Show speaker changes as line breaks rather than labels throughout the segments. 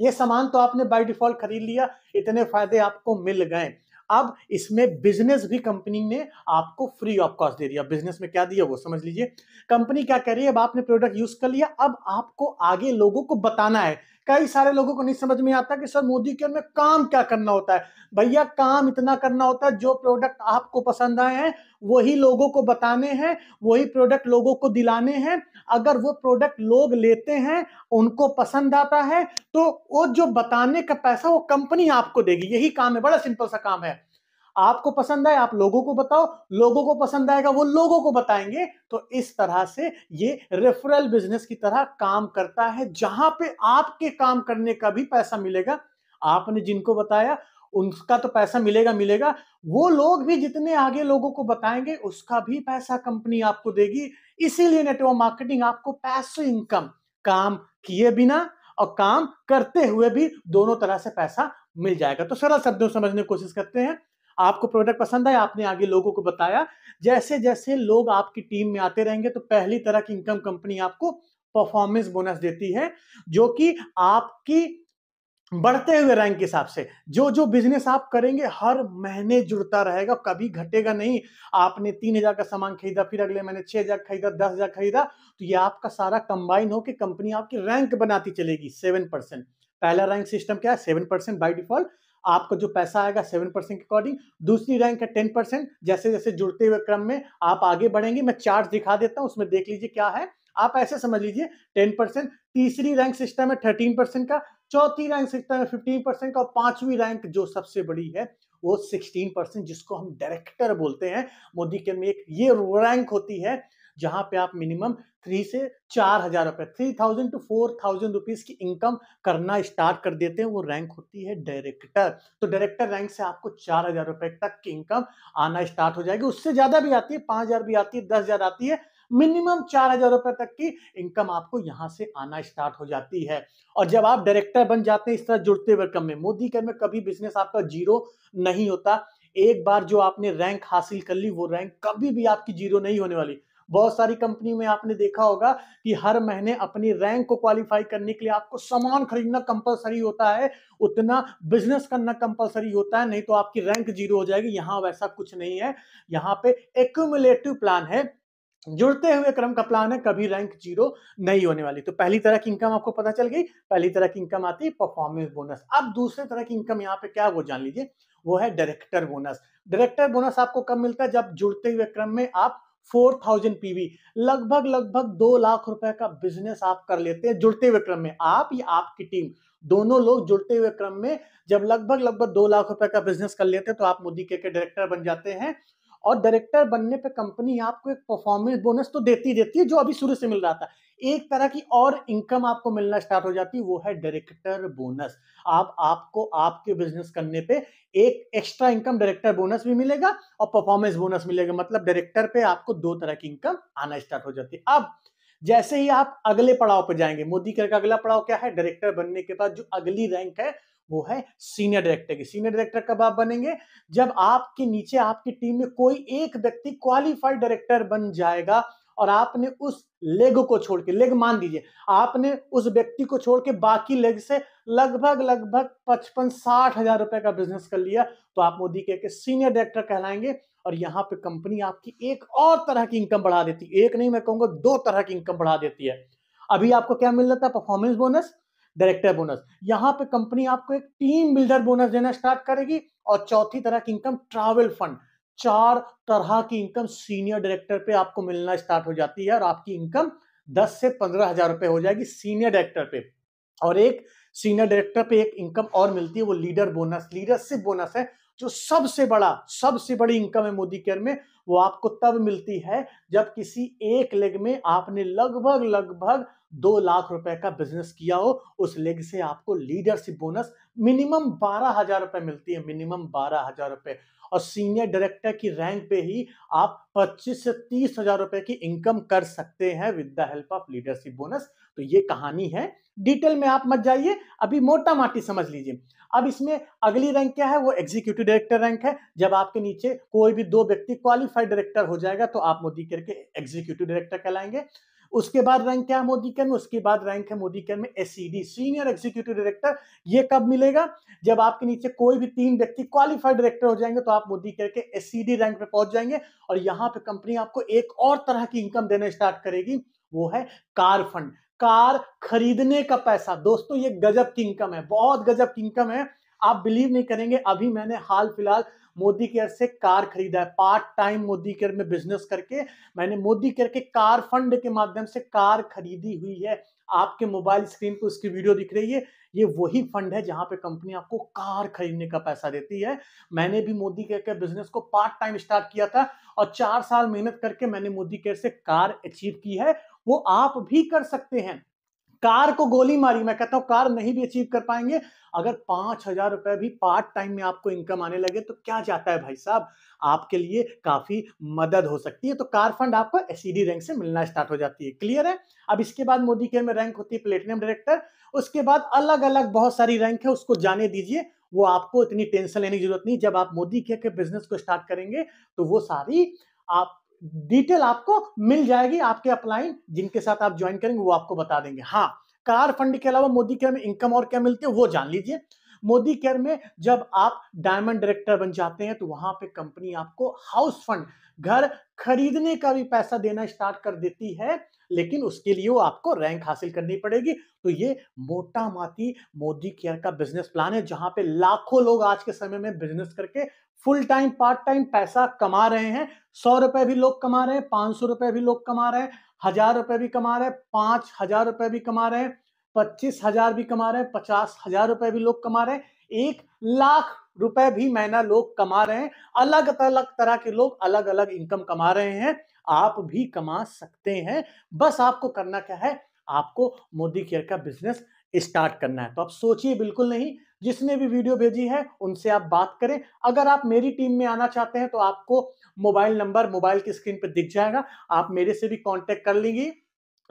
ये सामान तो आपने बाय डिफॉल्ट खरीद लिया इतने फायदे आपको मिल गए अब इसमें बिजनेस भी कंपनी ने आपको फ्री ऑफ कॉस्ट दे दिया बिजनेस में क्या दिया वो समझ लीजिए कंपनी क्या कह रही है अब आपने प्रोडक्ट यूज कर लिया अब आपको आगे लोगों को बताना है कई सारे लोगों को नहीं समझ में आता कि सर मोदी के में काम क्या करना होता है भैया काम इतना करना होता है जो प्रोडक्ट आपको पसंद आए हैं वही लोगों को बताने हैं वही प्रोडक्ट लोगों को दिलाने हैं अगर वो प्रोडक्ट लोग लेते हैं उनको पसंद आता है तो वो जो बताने का पैसा वो कंपनी आपको देगी यही काम है बड़ा सिंपल सा काम है आपको पसंद आए आप लोगों को बताओ लोगों को पसंद आएगा वो लोगों को बताएंगे तो इस तरह से ये रेफरल बिजनेस की तरह काम करता है जहां पे आपके काम करने का भी पैसा मिलेगा आपने जिनको बताया उनका तो पैसा मिलेगा मिलेगा वो लोग भी जितने आगे लोगों को बताएंगे उसका भी पैसा कंपनी आपको देगी इसीलिए नेटवर्क मार्केटिंग आपको पैसे इनकम काम किए बिना और काम करते हुए भी दोनों तरह से पैसा मिल जाएगा तो सरल शब्दों समझने की कोशिश करते हैं आपको प्रोडक्ट पसंद आया आपने आगे लोगों को बताया जैसे जैसे लोग आपकी टीम में आते रहेंगे तो पहली तरह की इनकम कंपनी आपको परफॉर्मेंस बोनस देती है जो कि आपकी बढ़ते हुए रैंक के हिसाब से जो जो बिजनेस आप करेंगे हर महीने जुड़ता रहेगा कभी घटेगा नहीं आपने तीन हजार का सामान खरीदा फिर अगले महीने छह हजार खरीदा दस हजार खरीदा तो ये आपका सारा कंबाइन होकर कंपनी आपकी रैंक बनाती चलेगी सेवन परसेंट पहला रैंक सिस्टम क्या है सेवन परसेंट बाई डिफॉल्ट आपका जो पैसा आएगा सेवन परसेंट के अकॉर्डिंग दूसरी रैंक है टेन परसेंट जैसे जैसे जुड़ते हुए क्रम में आप आगे बढ़ेंगे मैं चार्ट दिखा देता हूँ उसमें देख लीजिए क्या है आप ऐसे समझ लीजिए टेन परसेंट तीसरी रैंक सिस्टम है थर्टीन परसेंट का चौथी रैंक सिस्टम है फिफ्टीन परसेंट का और पांचवी रैंक जो सबसे बड़ी है वो सिक्सटीन परसेंट जिसको हम डायरेक्टर बोलते हैं मोदी के में एक ये रैंक होती है जहां पे आप मिनिमम थ्री से चार हजार रुपए three thousand to four thousand rupees की इनकम करना स्टार्ट कर देते हैं वो रैंक होती है डायरेक्टर तो डायरेक्टर रैंक से आपको चार हजार रुपए तक की इनकम आना स्टार्ट हो जाएगी उससे ज़्यादा भी आती है पांच हजार भी आती है दस हजार आती है मिनिमम चार हजार रुपए तक की इनकम आपको यहाँ से आना स्टार्ट हो जाती है और जब आप डायरेक्टर बन जाते हैं इस तरह जुड़ते कम में मोदी कर में कभी बिजनेस आपका जीरो नहीं होता एक बार जो आपने रैंक हासिल कर ली वो रैंक कभी भी आपकी जीरो नहीं होने वाली बहुत सारी कंपनी में आपने देखा होगा कि हर महीने अपनी रैंक को क्वालिफाई करने के लिए आपको सामान खरीदना कंपलसरी होता है उतना बिजनेस करना कंपलसरी होता है नहीं तो आपकी रैंक जीरो हो जाएगी यहाँ वैसा कुछ नहीं है यहाँ पे एक्यूमुलेटिव प्लान है जुड़ते हुए क्रम का प्लान है कभी रैंक जीरो नहीं होने वाली तो पहली तरह की इनकम आपको पता चल गई पहली तरह की इनकम आती है परफॉर्मेंस बोनस अब दूसरे तरह की इनकम यहाँ पे क्या वो जान लीजिए वो है डायरेक्टर बोनस डायरेक्टर बोनस आपको कब मिलता है जब जुड़ते हुए क्रम में आप फोर थाउजेंड पीवी लगभग लगभग दो लाख रुपए का बिजनेस आप कर लेते हैं जुड़ते हुए क्रम में आप या आपकी टीम दोनों लोग जुड़ते हुए क्रम में जब लगभग लगभग दो लाख रुपए का बिजनेस कर लेते हैं तो आप मोदी के, के डायरेक्टर बन जाते हैं और डायरेक्टर बनने पे कंपनी आपको एक परफॉर्मेंस बोनस तो देती देती है जो अभी शुरू से मिल रहा था एक तरह की और इनकम आपको मिलना स्टार्ट हो जाती है वो है डायरेक्टर बोनस आप आपको आपके बिजनेस करने पे एक एक्स्ट्रा इनकम डायरेक्टर बोनस भी मिलेगा और परफॉर्मेंस बोनस मिलेगा मतलब डायरेक्टर पे आपको दो तरह की इनकम आना स्टार्ट हो जाती है अब जैसे ही आप अगले पड़ाव पर जाएंगे मोदी कर का अगला पड़ाव क्या है डायरेक्टर बनने के बाद जो अगली रैंक है वो है सीनियर डायरेक्टर की सीनियर डायरेक्टर कब आप बनेंगे जब आपके नीचे आपकी टीम में कोई एक व्यक्ति क्वालिफाइड डायरेक्टर बन जाएगा और आपने उस लेग को छोड़ के लेग मान दीजिए आपने उस व्यक्ति को छोड़ के बाकी लेग से लगभग लगभग पचपन साठ हजार रुपए का बिजनेस कर लिया तो आप मोदी के, के सीनियर डायरेक्टर कहलाएंगे और यहाँ पे कंपनी आपकी एक और तरह की इनकम बढ़ा देती है एक नहीं मैं कहूंगा दो तरह की इनकम बढ़ा देती है अभी आपको क्या मिल जाता है परफॉर्मेंस बोनस डायरेक्टर बोनस यहाँ पे कंपनी आपको एक टीम बिल्डर बोनस देना स्टार्ट करेगी और चौथी तरह की इनकम ट्रैवल फंड चार तरह की इनकम सीनियर डायरेक्टर पे आपको मिलना स्टार्ट हो जाती है और आपकी इनकम दस से पंद्रह हजार रुपए हो जाएगी सीनियर डायरेक्टर पे और एक सीनियर डायरेक्टर पे एक इनकम और मिलती है वो लीडर बोनस लीडरशिप बोनस है जो सबसे बड़ा सबसे बड़ी इनकम है मोदी केयर में वो आपको तब मिलती है जब किसी एक लेग में आपने लगभग लगभग दो लाख रुपए का बिजनेस किया हो उस लेग से आपको लीडरशिप बोनस मिनिमम बारह हजार रुपए मिलती है मिनिमम बारह हजार रुपए और सीनियर डायरेक्टर की रैंक पे ही आप 25 से तीस हजार रुपए की इनकम कर सकते हैं with the help of leadership bonus तो ये कहानी है डिटेल में आप मत जाइए अभी मोटा माटी समझ लीजिए अब इसमें अगली रैंक क्या है वो एग्जीक्यूटिव डायरेक्टर रैंक है जब आपके नीचे कोई भी दो व्यक्ति क्वालिफाइड डायरेक्टर हो जाएगा तो आप मोदी करके एग्जीक्यूटिव डायरेक्टर कहलाएंगे उसके बाद रैंक क्या है मोदी कैन में उसके बाद रैंक है मोदी कैन में एस सीनियर एग्जीक्यूटिव डायरेक्टर ये कब मिलेगा जब आपके नीचे कोई भी तीन व्यक्ति क्वालिफाइड डायरेक्टर हो जाएंगे तो आप मोदी कैन के एस रैंक e पे पहुंच जाएंगे और यहाँ पे कंपनी आपको एक और तरह की इनकम देना स्टार्ट करेगी वो है कार फंड कार खरीदने का पैसा दोस्तों ये गजब की इनकम है बहुत गजब की इनकम है आप बिलीव नहीं करेंगे अभी मैंने हाल फिलहाल मोदी केयर से कार खरीदा है पार्ट टाइम मोदी केयर में बिजनेस करके मैंने मोदी केयर के कार फंड के माध्यम से कार खरीदी हुई है आपके मोबाइल स्क्रीन पर उसकी वीडियो दिख रही है ये वही फंड है जहां पे कंपनी आपको कार खरीदने का पैसा देती है मैंने भी मोदी केयर के बिजनेस को पार्ट टाइम स्टार्ट किया था और चार साल मेहनत करके मैंने मोदी केयर से कार अचीव की है वो आप भी कर सकते हैं कार को गोली मारी मैं कहता हूं कार नहीं भी अचीव कर पाएंगे अगर पांच हजार रुपए भी पार्ट टाइम में आपको इनकम आने लगे तो क्या जाता है भाई साहब आपके लिए काफी मदद हो सकती है तो कार फंड आपको एस रैंक e से मिलना स्टार्ट हो जाती है क्लियर है अब इसके बाद मोदी केयर में रैंक होती है प्लेटिनियम डायरेक्टर उसके बाद अलग अलग बहुत सारी रैंक है उसको जाने दीजिए वो आपको इतनी टेंशन लेने की जरूरत नहीं जब आप मोदी केयर के बिजनेस को स्टार्ट करेंगे तो वो सारी आप डिटेल आपको मिल जाएगी आपके अपलाइन जिनके साथ आप ज्वाइन करेंगे वो आपको बता देंगे हाँ कार फंड के अलावा मोदी केयर में इनकम और क्या मिलती है वो जान लीजिए मोदी केयर में जब आप डायमंड डायरेक्टर बन जाते हैं तो वहां पे कंपनी आपको हाउस फंड घर खरीदने का भी पैसा देना स्टार्ट कर देती है लेकिन उसके लिए वो आपको रैंक हासिल करनी पड़ेगी तो ये मोटा माती मोदी केयर का बिजनेस प्लान है जहां पे लाखों लोग आज के समय में बिजनेस करके फुल टाइम पार्ट टाइम पैसा कमा रहे हैं सौ रुपए भी लोग कमा रहे हैं पांच सौ रुपए भी लोग कमा रहे हैं हजार रुपए भी कमा रहे हैं पांच हजार रुपए भी कमा रहे हैं पच्चीस हजार भी कमा रहे हैं पचास हजार रुपए भी लोग कमा रहे हैं एक लाख रुपए भी महीना लोग कमा रहे हैं अलग अलग तरह के लोग अलग अलग इनकम कमा रहे हैं आप भी कमा सकते हैं बस आपको करना क्या है आपको मोदी केयर का बिजनेस स्टार्ट करना है तो आप सोचिए बिल्कुल नहीं जिसने भी वीडियो भेजी है उनसे आप बात करें अगर आप मेरी टीम में आना चाहते हैं तो आपको मोबाइल नंबर मोबाइल की स्क्रीन पर दिख जाएगा आप मेरे से भी कॉन्टेक्ट कर लेंगी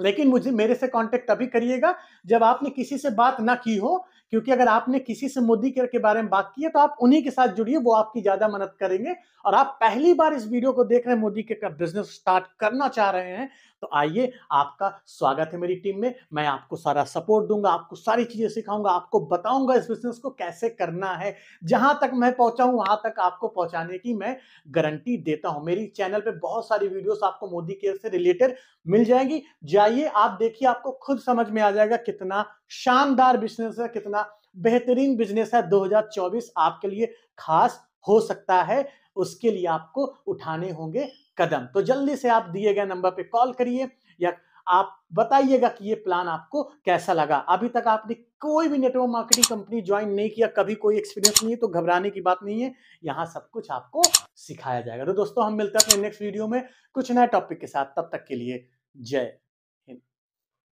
लेकिन मुझे मेरे से कांटेक्ट तभी करिएगा जब आपने किसी से बात ना की हो क्योंकि अगर आपने किसी से मोदी केयर के बारे में बात की है तो आप उन्हीं के साथ जुड़िए वो आपकी ज़्यादा मदद करेंगे और आप पहली बार इस वीडियो को देख रहे हैं मोदी के बिजनेस स्टार्ट करना चाह रहे हैं तो आइए आपका स्वागत है मेरी टीम में मैं आपको सारा सपोर्ट दूंगा आपको सारी चीज़ें सिखाऊंगा आपको बताऊंगा इस बिजनेस को कैसे करना है जहां तक मैं हूं वहां तक आपको पहुंचाने की मैं गारंटी देता हूं मेरी चैनल पर बहुत सारी वीडियो आपको मोदी केयर से रिलेटेड मिल जाएंगी जाइए आप देखिए आपको खुद समझ में आ जाएगा कितना शानदार बिजनेस है कितना बेहतरीन बिजनेस है 2024 आपके लिए खास हो सकता है उसके लिए आपको उठाने होंगे कदम तो जल्दी से आप दिए गए नंबर पे कॉल करिए या आप बताइएगा कि ये प्लान आपको कैसा लगा अभी तक आपने कोई भी नेटवर्क मार्केटिंग कंपनी ज्वाइन नहीं किया कभी कोई एक्सपीरियंस नहीं है तो घबराने की बात नहीं है यहाँ सब कुछ आपको सिखाया जाएगा तो दोस्तों हम मिलते हैं अपने नेक्स्ट वीडियो में कुछ नए टॉपिक के साथ तब तक के लिए जय